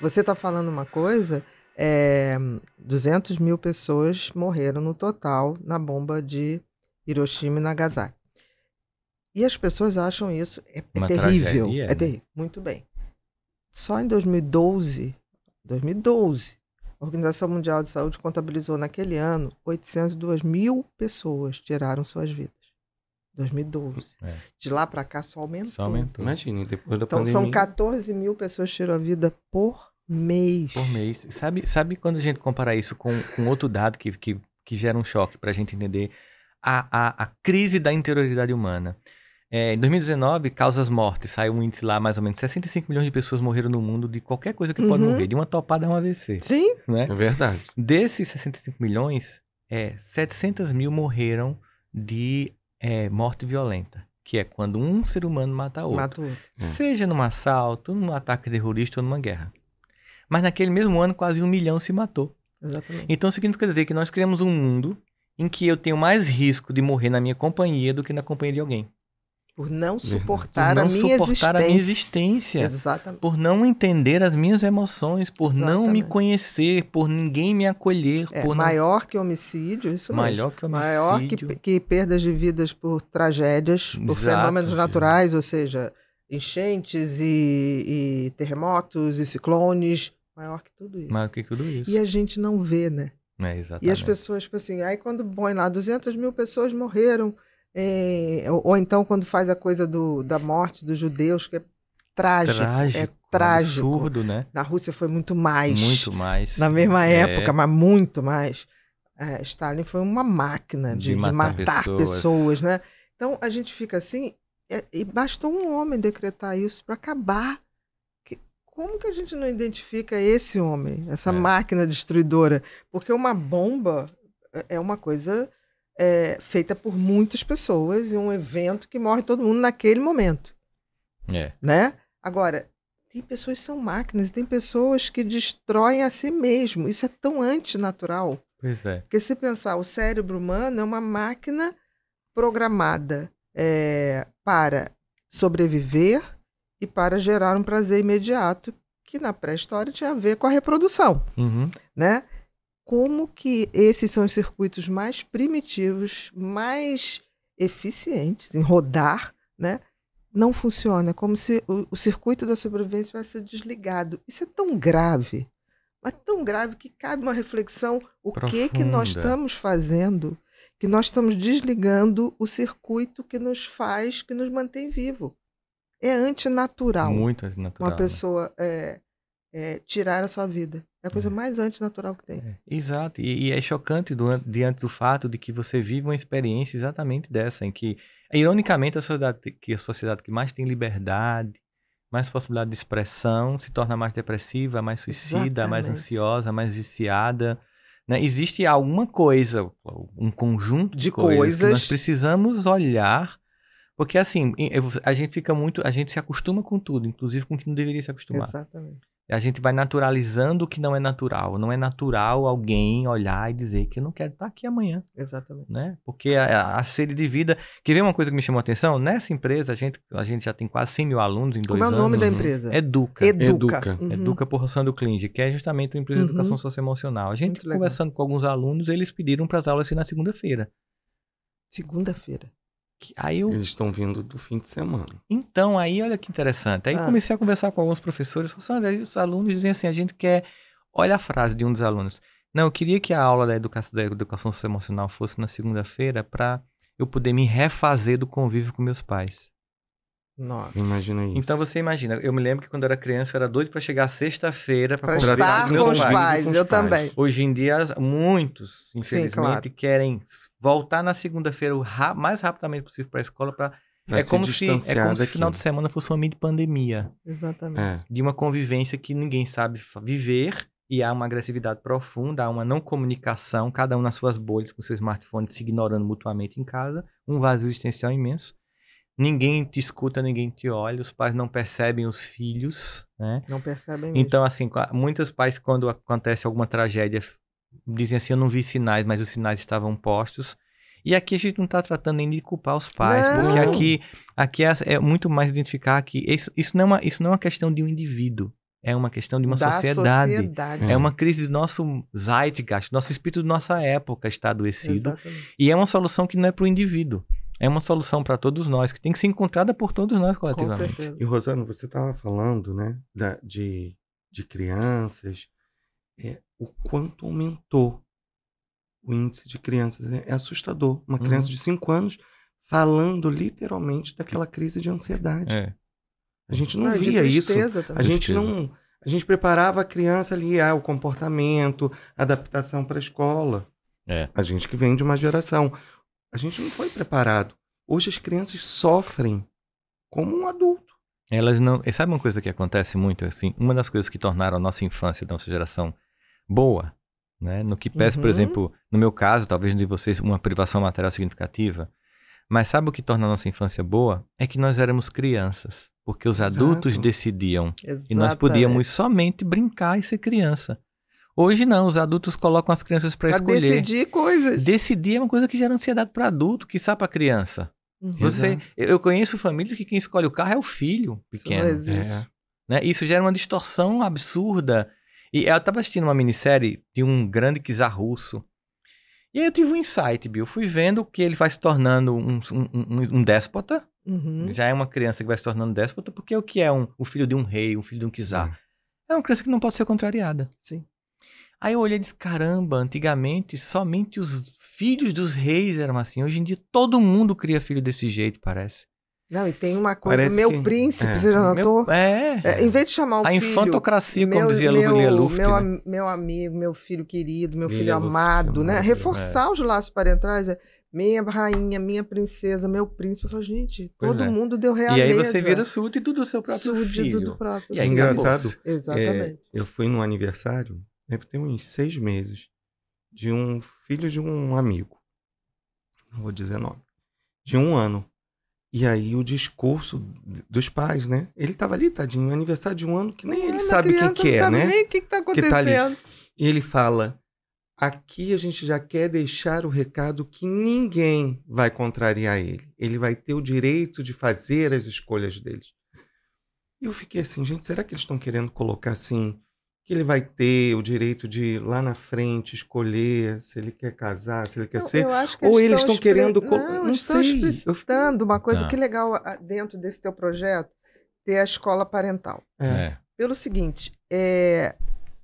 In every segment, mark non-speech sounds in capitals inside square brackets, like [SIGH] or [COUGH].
Você está falando uma coisa. É, 200 mil pessoas morreram no total na bomba de Hiroshima e Nagasaki. E as pessoas acham isso é, é terrível. Tragédia, é né? terrível. Muito bem. Só em 2012, 2012, a Organização Mundial de Saúde contabilizou naquele ano 802 mil pessoas tiraram suas vidas. 2012. É. De lá para cá só aumentou. Só aumentou. Imagina, depois da então, pandemia. Então são 14 mil pessoas tiram a vida por mês. Por mês. Sabe, sabe quando a gente compara isso com, com outro dado que, que, que gera um choque para a gente entender a, a, a crise da interioridade humana? É, em 2019, causas mortes, saiu um índice lá, mais ou menos 65 milhões de pessoas morreram no mundo de qualquer coisa que uhum. pode morrer, de uma topada a um AVC. Sim. Né? É verdade. Desses 65 milhões, é, 700 mil morreram de é, morte violenta, que é quando um ser humano mata outro. Mata outro. É. Seja num assalto, num ataque terrorista ou numa guerra. Mas naquele mesmo ano, quase um milhão se matou. Exatamente. Então, significa dizer que nós criamos um mundo em que eu tenho mais risco de morrer na minha companhia do que na companhia de alguém. Por não suportar, por não a, minha suportar a minha existência. Exatamente. Por não entender as minhas emoções, por Exatamente. não me conhecer, por ninguém me acolher. É, por maior não... que homicídio, isso maior mesmo. Que homicídio. Maior que, que perdas de vidas por tragédias, por Exato, fenômenos naturais, ou seja, enchentes e, e terremotos e ciclones Maior que tudo isso. Maior que tudo isso. E a gente não vê, né? É, exatamente. E as pessoas, tipo assim, aí quando põe lá 200 mil pessoas morreram, é, ou, ou, então quando faz a coisa do, da morte dos judeus, que é trágico. É trágico. É trágico. Absurdo, né? Na Rússia foi muito mais. Muito mais. Na mesma é. época, mas muito mais. É, Stalin foi uma máquina de, de matar, de matar pessoas. pessoas. né? Então a gente fica assim, é, e bastou um homem decretar isso para acabar como que a gente não identifica esse homem, essa é. máquina destruidora? Porque uma bomba é uma coisa é, feita por muitas pessoas e um evento que morre todo mundo naquele momento. É. Né? Agora, tem pessoas que são máquinas, tem pessoas que destroem a si mesmo. Isso é tão antinatural. Pois é. Porque se pensar, o cérebro humano é uma máquina programada é, para sobreviver e para gerar um prazer imediato que na pré-história tinha a ver com a reprodução, uhum. né? Como que esses são os circuitos mais primitivos, mais eficientes em rodar, né? Não funciona, é como se o, o circuito da sobrevivência tivesse desligado. Isso é tão grave, mas tão grave que cabe uma reflexão: o Profunda. que que nós estamos fazendo? Que nós estamos desligando o circuito que nos faz, que nos mantém vivo. É antinatural. Muito antinatural. Uma né? pessoa né? é, é, tirar a sua vida. É a coisa é. mais antinatural que tem. É, exato. E, e é chocante do, diante do fato de que você vive uma experiência exatamente dessa, em que, ironicamente, a sociedade que, a sociedade que mais tem liberdade, mais possibilidade de expressão, se torna mais depressiva, mais suicida, exatamente. mais ansiosa, mais viciada. Né? Existe alguma coisa, um conjunto de, de coisas, coisas que nós precisamos olhar porque assim, a gente fica muito, a gente se acostuma com tudo, inclusive com o que não deveria se acostumar. Exatamente. A gente vai naturalizando o que não é natural. Não é natural alguém olhar e dizer que eu não quero estar aqui amanhã. Exatamente. Né? Porque a, a sede de vida. Quer ver uma coisa que me chamou a atenção? Nessa empresa, a gente, a gente já tem quase 100 mil alunos em dois anos. Como é o nome da empresa? Educa. Educa. Educa, uhum. Educa por Rossando Clinge, que é justamente uma empresa de educação uhum. socioemocional. A gente Muito conversando legal. com alguns alunos, eles pediram para as aulas ser na segunda-feira. Segunda-feira. Aí eu... Eles estão vindo do fim de semana. Então, aí olha que interessante. Aí ah. comecei a conversar com alguns professores. Assim, os alunos dizem assim: a gente quer. Olha a frase de um dos alunos. Não, eu queria que a aula da educação, da educação emocional fosse na segunda-feira para eu poder me refazer do convívio com meus pais. Nossa. Imagina isso. Então você imagina, eu me lembro que quando eu era criança eu era doido para chegar sexta-feira para comprar com meus com os pais. pais. eu também. Hoje em dia muitos, infelizmente, Sim, claro. querem voltar na segunda-feira o mais rapidamente possível para a escola para é como, se, como se é como se o final de semana fosse uma mini pandemia. Exatamente. É. De uma convivência que ninguém sabe viver e há uma agressividade profunda, há uma não comunicação, cada um nas suas bolhas com seu smartphone se ignorando mutuamente em casa, um vazio existencial imenso ninguém te escuta, ninguém te olha, os pais não percebem os filhos, né? Não percebem. Então, assim, muitos pais, quando acontece alguma tragédia, dizem assim: eu não vi sinais, mas os sinais estavam postos. E aqui a gente não está tratando nem de culpar os pais, não. porque aqui, aqui é, é, muito mais identificar que isso, isso, não é uma, isso não é uma questão de um indivíduo. É uma questão de uma da sociedade. sociedade. É. uma crise do nosso zeitgeist, nosso espírito nossa época está adoecido. Exatamente. E é uma solução que não é para o indivíduo é uma solução para todos nós, que tem que ser encontrada por todos nós coletivamente. e Rosana, você estava falando né, da, de, de crianças, é, o quanto aumentou o índice de crianças. Né? É assustador. Uma uhum. criança uhum. de 5 anos falando literalmente daquela crise de ansiedade. É. A gente não, não via isso. A gente não. A gente preparava a criança ali, ah, o comportamento, adaptação para a escola. É. A gente que vem de uma geração a gente não foi preparado. Hoje as crianças sofrem como um adulto. Elas não. E sabe uma coisa que acontece muito? Assim, uma das coisas que tornaram a nossa infância, da nossa geração, boa, né? No que pese, uhum. por exemplo, no meu caso, talvez de vocês, uma privação material significativa. Mas sabe o que torna a nossa infância boa? É que nós éramos crianças, porque os Exato. adultos decidiam. e nós podíamos somente brincar e ser criança. Hoje não, os adultos colocam as crianças para escolher. decidir coisas. Decidir é uma coisa que gera ansiedade para adulto, que sabe para criança. Uhum. Você, eu conheço famílias que quem escolhe o carro é o filho pequeno. Isso, é. né? Isso gera uma distorção absurda. E eu estava assistindo uma minissérie de um grande czar russo. E aí eu tive um insight, Bill. Fui vendo que ele vai se tornando um, um, um, um déspota. Uhum. Já é uma criança que vai se tornando déspota, porque é o que é um, o filho de um rei, o filho de um czar? Uhum. É uma criança que não pode ser contrariada. Sim. Aí eu olhei e disse: caramba, antigamente somente os filhos dos reis eram assim. Hoje em dia todo mundo cria filho desse jeito, parece. Não, e tem uma coisa, Parece meu que... príncipe, é. você já notou? Meu... É. é. Em vez de chamar o a filho... A infantocracia, meu, como dizia meu, Lula Luft, meu, né? meu amigo, meu filho querido, meu filho amado, né? Reforçar é. os laços parentais, é, minha rainha, minha princesa, meu príncipe. Eu falo, gente, pois todo é. mundo deu realeza. E aí você vira súdito do seu próprio súdito filho. do próprio e É engraçado. Exatamente. É, eu fui num aniversário deve ter uns seis meses, de um filho de um amigo. Não vou dizer nome. De um ano. E aí o discurso dos pais, né? Ele tava ali, tadinho, aniversário de um ano, que nem ah, ele sabe quem que é, né? Nem o que, que tá acontecendo. Que tá ali. E ele fala: aqui a gente já quer deixar o recado que ninguém vai contrariar ele. Ele vai ter o direito de fazer as escolhas deles. E eu fiquei assim, gente, será que eles estão querendo colocar assim que ele vai ter o direito de lá na frente escolher se ele quer casar, se ele quer eu, ser, que ou eles estão, estão querendo não, não, eu estão sei. explicitando uma coisa não. Tá. que legal ah, dentro desse teu projeto ter a escola parental. É. é. Pelo seguinte, é,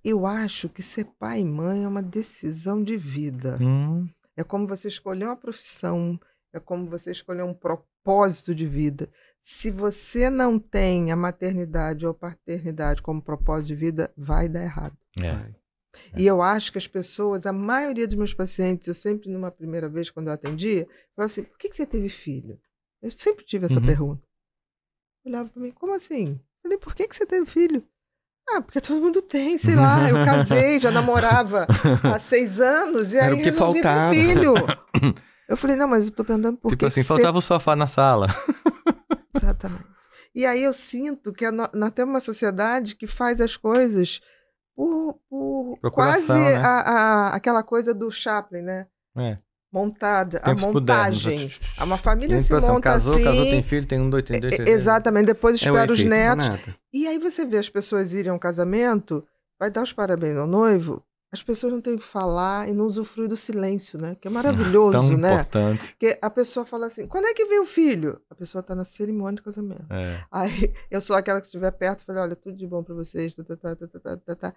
eu acho que ser pai e mãe é uma decisão de vida. Hum. É como você escolher uma profissão, é como você escolher um propósito de vida se você não tem a maternidade ou paternidade como propósito de vida, vai dar errado. É. Vai. É. E eu acho que as pessoas, a maioria dos meus pacientes, eu sempre, numa primeira vez, quando eu atendia, falava assim: por que, que você teve filho? Eu sempre tive essa uhum. pergunta. Eu olhava para mim: como assim? Eu falei: por que, que você teve filho? Ah, porque todo mundo tem, sei lá. Eu [LAUGHS] casei, já namorava há [LAUGHS] seis anos e Era aí eu faltava. ter filho. [COUGHS] Eu falei: não, mas eu estou perguntando por tipo que. Tipo assim, faltava o sofá na sala. [LAUGHS] Exatamente. E aí eu sinto que nós temos uma sociedade que faz as coisas por, por quase né? a, a, aquela coisa do Chaplin, né? É. Montada, a montagem. Uma família se monta casou, assim. Casou, tem assim. filho, tem um, dois, tem né? exatamente, depois é espera é os netos. Né, e aí você vê as pessoas irem a um casamento, vai dar os parabéns ao noivo, as pessoas não têm que falar e não usufruir do silêncio, né? Que é maravilhoso, Tão né? importante. Porque a pessoa fala assim: quando é que vem o filho? A pessoa está na cerimônia de casamento. É. Aí [LAUGHS] eu sou aquela que estiver perto e falei: olha, tudo de bom para vocês, tá tá tá, tá, tá, tá,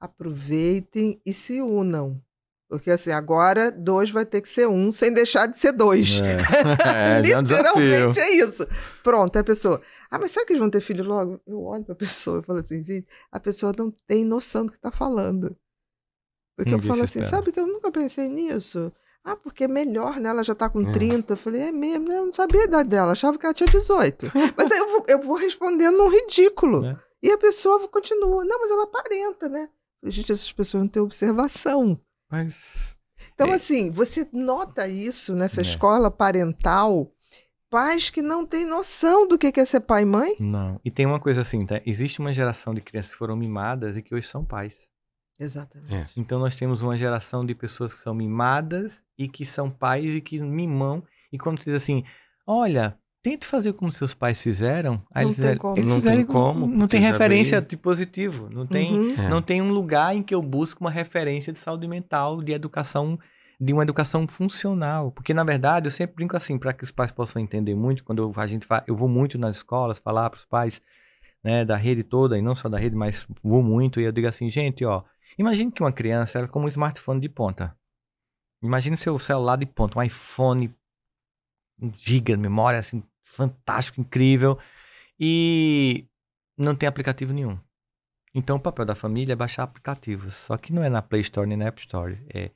aproveitem e se unam. Porque assim, agora dois vai ter que ser um sem deixar de ser dois. É. [LAUGHS] [LAUGHS] É, Literalmente é, um é isso. Pronto, é a pessoa. Ah, mas será que eles vão ter filho logo? Eu olho para a pessoa e falo assim, gente, a pessoa não tem noção do que está falando. Porque eu falo assim, sabe que eu nunca pensei nisso? Ah, porque é melhor, né? Ela já tá com é. 30. Eu falei, é mesmo, né? Eu não sabia a idade dela, achava que ela tinha 18. mas aí eu vou, eu vou respondendo um ridículo. É. E a pessoa continua, não, mas ela aparenta, né? Gente, essas pessoas não têm observação. Mas. Então, é. assim, você nota isso nessa é. escola parental, pais que não têm noção do que é ser pai e mãe? Não. E tem uma coisa assim, tá? Existe uma geração de crianças que foram mimadas e que hoje são pais. Exatamente. É. Então nós temos uma geração de pessoas que são mimadas e que são pais e que mimam. E quando você diz assim, olha, tente fazer como seus pais fizeram, aí não eles, tem como. eles não fizeram, tem como. Não tem referência de positivo. Não tem, uhum. é. não tem um lugar em que eu busco uma referência de saúde mental, de educação, de uma educação funcional. Porque, na verdade, eu sempre brinco assim, para que os pais possam entender muito, quando eu, a gente fala, eu vou muito nas escolas falar para os pais. Né, da rede toda, e não só da rede, mas vou muito, e eu digo assim, gente, ó, Imagine que uma criança ela é como um smartphone de ponta. Imagine seu celular de ponta, um iPhone, um giga de memória, assim, fantástico, incrível, e não tem aplicativo nenhum. Então, o papel da família é baixar aplicativos. Só que não é na Play Store nem na App Store. É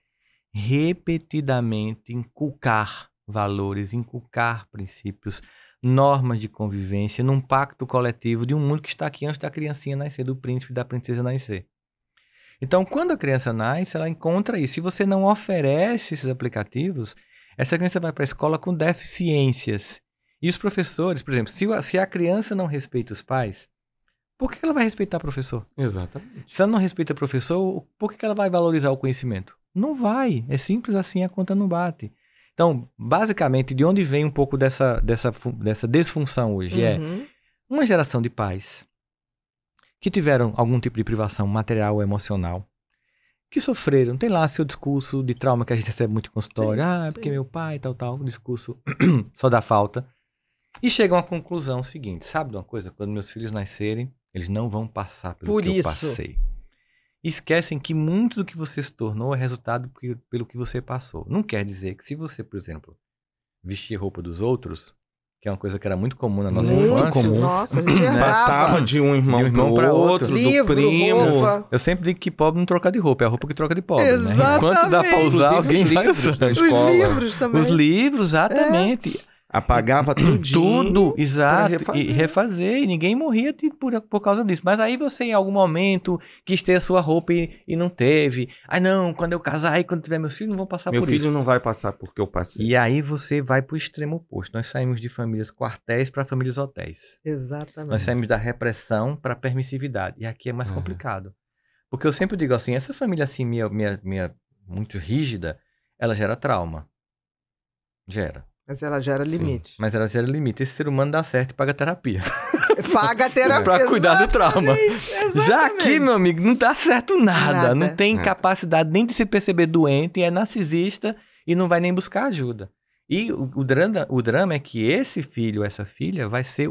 repetidamente inculcar valores, inculcar princípios, normas de convivência num pacto coletivo de um mundo que está aqui antes da criancinha nascer, do príncipe e da princesa nascer. Então, quando a criança nasce, ela encontra isso. Se você não oferece esses aplicativos, essa criança vai para a escola com deficiências. E os professores, por exemplo, se, se a criança não respeita os pais, por que ela vai respeitar o professor? Exatamente. Se ela não respeita o professor, por que ela vai valorizar o conhecimento? Não vai. É simples assim, a conta não bate. Então, basicamente, de onde vem um pouco dessa, dessa, dessa desfunção hoje? É uhum. É uma geração de pais que tiveram algum tipo de privação material ou emocional, que sofreram. Tem lá seu discurso de trauma que a gente [LAUGHS] recebe muito em consultório. Sim, ah, é porque meu pai, tal, tal. O discurso [CLEARS THROAT] só dá falta. E chegam à conclusão seguinte: sabe de uma coisa? Quando meus filhos nascerem, eles não vão passar pelo Por que isso. eu passei. Esquecem que muito do que você se tornou é resultado pelo que você passou. Não quer dizer que se você, por exemplo, vestir roupa dos outros, que é uma coisa que era muito comum na nossa muito infância. Comum. Nossa, a gente Passava é né, de um irmão, um irmão para outro, outro Livro, do primo. Roupa. Eu sempre digo que pobre não troca de roupa, é a roupa que troca de pobre, né? Exatamente. né? Enquanto dá para usar, Inclusive alguém vai usar. Os livros também. Os livros, é. exatamente. É. Apagava [CLEARS THROAT] tudo, exato, refazer. e refazer, e ninguém morria de, por, por causa disso. Mas aí você, em algum momento, quis ter a sua roupa e, e não teve. ai não, quando eu casar e quando tiver meus filhos, não vão passar Meu por isso. Meu filho não vai passar porque eu passei. E aí você vai para o extremo oposto. Nós saímos de famílias quartéis para famílias hotéis. Exatamente. Nós saímos da repressão para permissividade. E aqui é mais é. complicado. Porque eu sempre digo assim, essa família assim, minha, minha, minha muito rígida, ela gera trauma. Gera. Mas ela gera limite. Sim, mas ela gera limite. Esse ser humano dá certo e paga terapia. [LAUGHS] Paga [LAUGHS] terapia. pra cuidar do trauma. Exatamente. Já aqui, meu amigo, não dá tá certo nada. nada. Não tem é. capacidade nem de se perceber doente, é narcisista e não vai nem buscar ajuda. E o, o, drama, o drama é que esse filho, essa filha, vai ser